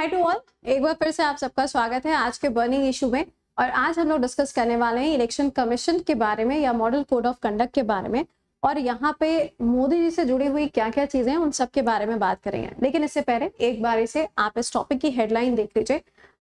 Hi to all एक बार फिर से आप सबका स्वागत है आज के बर्निंग इशू में और आज हम लोग डिस्कस करने वाले हैं इलेक्शन कमीशन के बारे में या मॉडल कोड ऑफ कंडक्ट के बारे में और यहाँ पे मोदी जी से जुड़ी हुई क्या क्या चीजें हैं उन सब के बारे में बात करेंगे लेकिन इससे पहले एक बार इसे आप इस टॉपिक की हेडलाइन देख लीजिए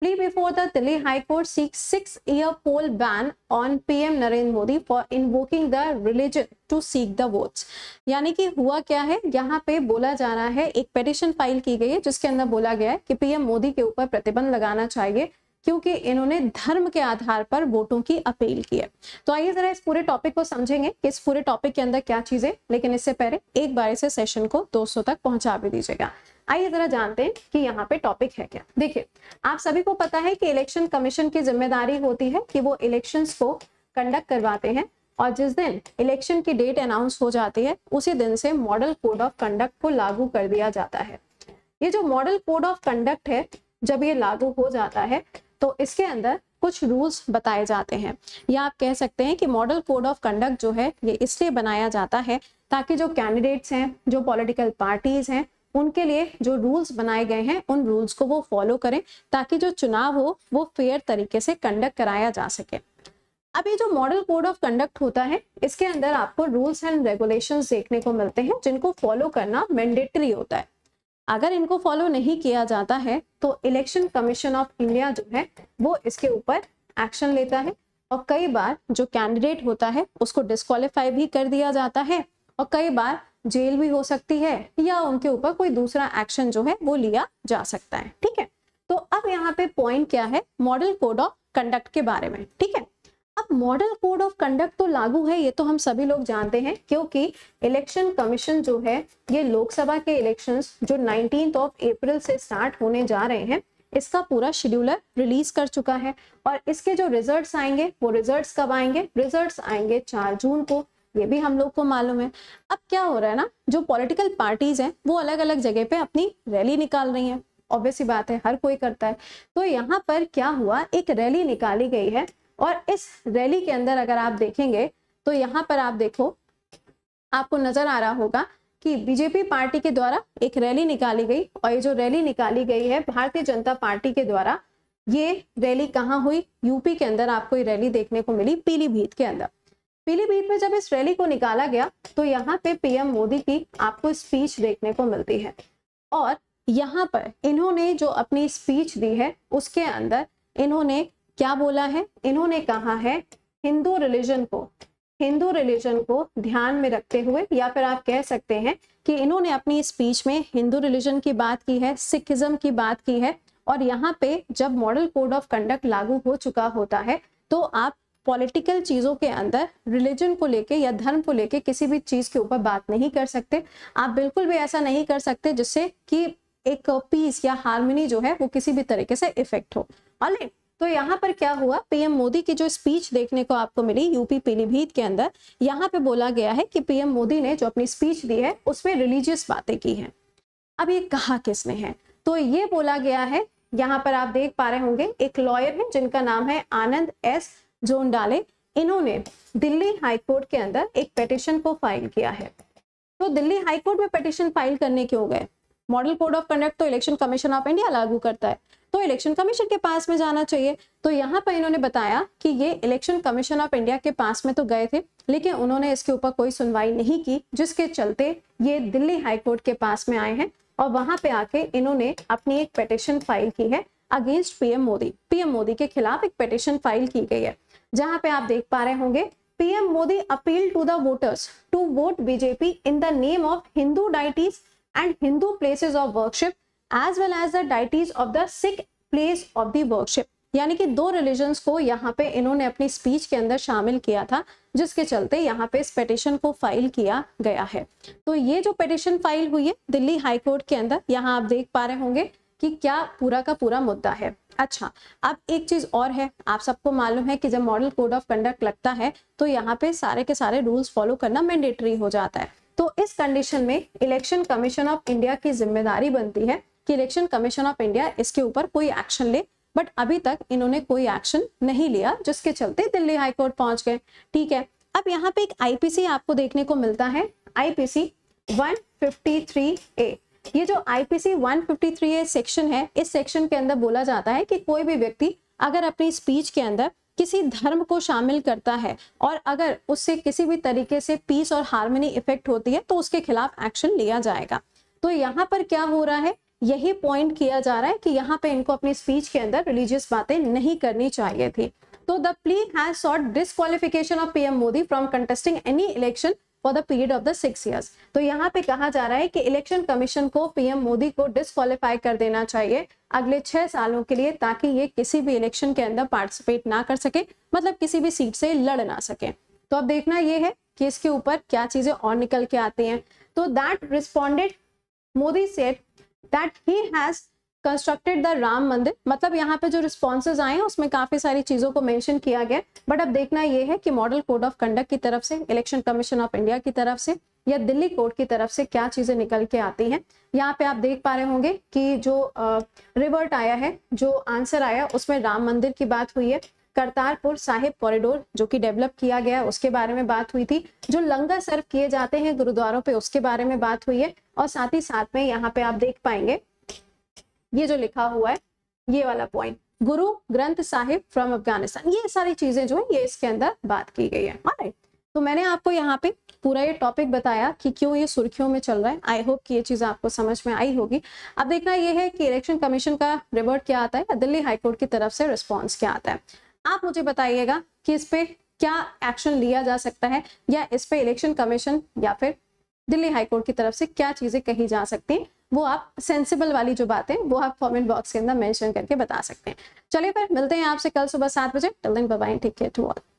Plea before the Delhi High Court seeks six-year poll ban on PM Narendra Modi for invoking the religion to seek the votes. यानी कि हुआ क्या है यहाँ पे बोला जा रहा है एक पिटिशन फाइल की गई है जिसके अंदर बोला गया है कि पीएम मोदी के ऊपर प्रतिबंध लगाना चाहिए क्योंकि इन्होंने धर्म के आधार पर वोटों की अपील की है तो आइए जरा इस पूरे टॉपिक को समझेंगे कि इस पूरे टॉपिक के अंदर क्या चीजें लेकिन इससे पहले एक बार इसे सेशन को 200 तक पहुंचा भी दीजिएगा आइए जरा जानते हैं कि यहाँ पे टॉपिक है क्या देखिए आप सभी को पता है कि इलेक्शन कमीशन की जिम्मेदारी होती है कि वो इलेक्शंस को कंडक्ट करवाते हैं और जिस दिन इलेक्शन की डेट अनाउंस हो जाती है उसी दिन से मॉडल कोड ऑफ कंडक्ट को लागू कर दिया जाता है ये जो मॉडल कोड ऑफ कंडक्ट है जब ये लागू हो जाता है तो इसके अंदर कुछ रूल्स बताए जाते हैं या आप कह सकते हैं कि मॉडल कोड ऑफ कंडक्ट जो है ये इसलिए बनाया जाता है ताकि जो कैंडिडेट्स हैं जो पॉलिटिकल पार्टीज हैं उनके लिए जो रूल्स बनाए गए हैं उन रूल्स को वो फॉलो करें ताकि जो चुनाव हो वो फेयर तरीके से कंडक्ट कराया जा सके अब ये जो मॉडल कोड ऑफ कंडक्ट होता है इसके अंदर आपको रूल्स एंड रेगुलेशंस देखने को मिलते हैं जिनको फॉलो करना मैंडेटरी होता है अगर इनको फॉलो नहीं किया जाता है तो इलेक्शन कमीशन ऑफ इंडिया जो है वो इसके ऊपर एक्शन लेता है और कई बार जो कैंडिडेट होता है उसको डिस्कालीफाई भी कर दिया जाता है और कई बार जेल भी हो सकती है या उनके ऊपर कोई दूसरा एक्शन जो है वो लिया जा सकता है ठीक है तो अब यहाँ पे पॉइंट क्या है मॉडल कोड ऑफ कंडक्ट के बारे में ठीक है अब मॉडल कोड ऑफ कंडक्ट तो लागू है ये तो हम सभी लोग जानते हैं क्योंकि इलेक्शन कमीशन जो है ये लोकसभा के इलेक्शन जो नाइनटीन ऑफ अप्रैल से स्टार्ट होने जा रहे हैं इसका पूरा शेड्यूलर रिलीज कर चुका है और इसके जो रिजल्ट्स आएंगे वो रिजल्ट्स कब आएंगे रिजल्ट्स आएंगे 4 जून को ये भी हम लोग को मालूम है अब क्या हो रहा है ना जो पॉलिटिकल पार्टीज हैं वो अलग अलग जगह पे अपनी रैली निकाल रही हैं ऑब्वियस ही बात है हर कोई करता है तो यहाँ पर क्या हुआ एक रैली निकाली गई है और इस रैली के अंदर अगर आप देखेंगे तो यहाँ पर आप देखो आपको नजर आ रहा होगा कि बीजेपी पार्टी के द्वारा एक रैली निकाली गई और ये जो रैली निकाली गई है भारतीय जनता पार्टी के द्वारा ये रैली कहाँ हुई यूपी के अंदर आपको ये रैली देखने को मिली पीलीभीत के अंदर पीलीभीत में जब इस रैली को निकाला गया तो यहाँ पे पीएम मोदी की आपको स्पीच देखने को मिलती है और यहाँ पर इन्होंने जो अपनी स्पीच दी है उसके अंदर इन्होंने क्या बोला है इन्होंने कहा है हिंदू रिलीजन को हिंदू रिलीजन को ध्यान में रखते हुए या फिर आप कह सकते हैं कि इन्होंने अपनी स्पीच में हिंदू रिलीजन की बात की है सिखिज्म की बात की है और यहाँ पे जब मॉडल कोड ऑफ कंडक्ट लागू हो चुका होता है तो आप पॉलिटिकल चीज़ों के अंदर रिलीजन को लेके या धर्म को लेके किसी भी चीज़ के ऊपर बात नहीं कर सकते आप बिल्कुल भी ऐसा नहीं कर सकते जिससे कि एक पीस या हारमोनी जो है वो किसी भी तरीके से इफेक्ट हो अले तो यहाँ पर क्या हुआ पीएम मोदी की जो स्पीच देखने को आपको मिली यूपी पीलीभीत के अंदर यहाँ पे बोला गया है कि पीएम मोदी ने जो अपनी स्पीच दी है उसमें रिलीजियस बातें की हैं अब ये कहा किसने है तो ये बोला गया है यहाँ पर आप देख पा रहे होंगे एक लॉयर है जिनका नाम है आनंद एस जोन डाले इन्होंने दिल्ली हाईकोर्ट के अंदर एक पेटिशन को फाइल किया है तो दिल्ली हाईकोर्ट में पेटिशन फाइल करने क्यों गए मॉडल कोड ऑफ कंडक्ट तो इलेक्शन कमीशन ऑफ इंडिया लागू करता है तो इलेक्शन कमीशन के पास में जाना चाहिए तो यहाँ पर इन्होंने बताया कि ये इलेक्शन कमीशन ऑफ इंडिया के पास में तो गए थे लेकिन उन्होंने इसके ऊपर कोई सुनवाई नहीं की जिसके चलते ये दिल्ली हाईकोर्ट के पास में आए हैं और वहां पे आके इन्होंने अपनी एक पेटिशन फाइल की है against PM Modi PM Modi के खिलाफ एक पिटिशन फाइल की गई है जहां पे आप देख पा रहे होंगे PM Modi appeal to the voters to vote BJP in the name of Hindu deities and Hindu places of worship as well as the deities of the Sikh place of the worship यानी कि दो रिलीजन्स को यहाँ पे इन्होंने अपनी स्पीच के अंदर शामिल किया था जिसके चलते यहाँ पे इस पिटिशन को फाइल किया गया है तो ये जो पिटिशन फाइल हुई है दिल्ली हाईकोर्ट के अंदर यहाँ आप देख पा रहे होंगे कि क्या पूरा का पूरा मुद्दा है अच्छा अब एक चीज और है आप सबको मालूम है कि जब मॉडल कोड ऑफ कंडक्ट लगता है तो यहाँ पे सारे के सारे रूल्स फॉलो करना मैंडेटरी हो जाता है तो इस कंडीशन में इलेक्शन कमीशन ऑफ इंडिया की जिम्मेदारी बनती है कि इलेक्शन कमीशन ऑफ इंडिया इसके ऊपर कोई एक्शन ले बट अभी तक इन्होंने कोई एक्शन नहीं लिया जिसके चलते दिल्ली हाईकोर्ट पहुंच गए ठीक है अब यहाँ पे एक आईपीसी आपको देखने को मिलता है आईपीसी 153 ए ये जो आईपीसी 153 ए सेक्शन है इस सेक्शन के अंदर बोला जाता है कि कोई भी व्यक्ति अगर अपनी स्पीच के अंदर किसी धर्म को शामिल करता है और अगर उससे किसी भी तरीके से पीस और हारमोनी इफेक्ट होती है तो उसके खिलाफ एक्शन लिया जाएगा तो यहाँ पर क्या हो रहा है यही पॉइंट किया जा रहा है कि यहाँ पे इनको अपनी स्पीच के अंदर रिलीजियस बातें नहीं करनी चाहिए थी तो the plea has sought disqualification of PM Modi from contesting any election for the period of the six years तो यहाँ पे कहा जा रहा है कि इलेक्शन कमीशन को पीएम मोदी को डिसक्वालीफाई कर देना चाहिए अगले छह सालों के लिए ताकि ये किसी भी इलेक्शन के अंदर पार्टिसिपेट ना कर सके मतलब किसी भी सीट से लड़ ना सके तो अब देखना ये है कि इसके ऊपर क्या चीजें और निकल के आती हैं तो that responded Modi said that he has constructed the Ram Mandir मतलब यहाँ पे जो रिस्पॉन्सेज आए हैं उसमें काफी सारी चीजों को मैंशन किया गया बट अब देखना यह है कि मॉडल कोड ऑफ कंडक्ट की तरफ से इलेक्शन कमीशन ऑफ इंडिया की तरफ से या दिल्ली कोर्ट की तरफ से क्या चीजें निकल के आती हैं यहाँ पे आप देख पा रहे होंगे कि जो रिवर्ट आया है जो आंसर आया उसमें राम मंदिर की बात हुई है करतारपुर साहिब कॉरिडोर जो कि डेवलप किया गया है उसके बारे में बात हुई थी जो लंगर सर्व किए जाते हैं गुरुद्वारों पे उसके बारे में बात हुई है और साथ ही साथ में यहाँ पे आप देख पाएंगे ये जो लिखा हुआ है ये वाला पॉइंट गुरु ग्रंथ साहिब फ्रॉम अफगानिस्तान ये सारी चीजें जो है ये इसके अंदर बात की गई है तो मैंने आपको यहाँ पे पूरा ये टॉपिक बताया कि क्यों ये सुर्खियों में चल रहा है आई होप कि ये चीज आपको समझ में आई होगी अब देखना ये है कि इलेक्शन कमीशन का रिवर्ट क्या आता है या दिल्ली हाईकोर्ट की तरफ से रिस्पॉन्स क्या आता है आप मुझे बताइएगा कि इस पे क्या एक्शन लिया जा सकता है या इस पे इलेक्शन कमीशन या फिर दिल्ली हाईकोर्ट की तरफ से क्या चीजें कही जा सकती हैं वो आप सेंसिबल वाली जो बातें वो आप कॉमेंट बॉक्स के अंदर मेंशन करके बता सकते हैं चलिए फिर मिलते हैं आपसे कल सुबह सात बजे टल दिन बबाई ठीक है टू ऑल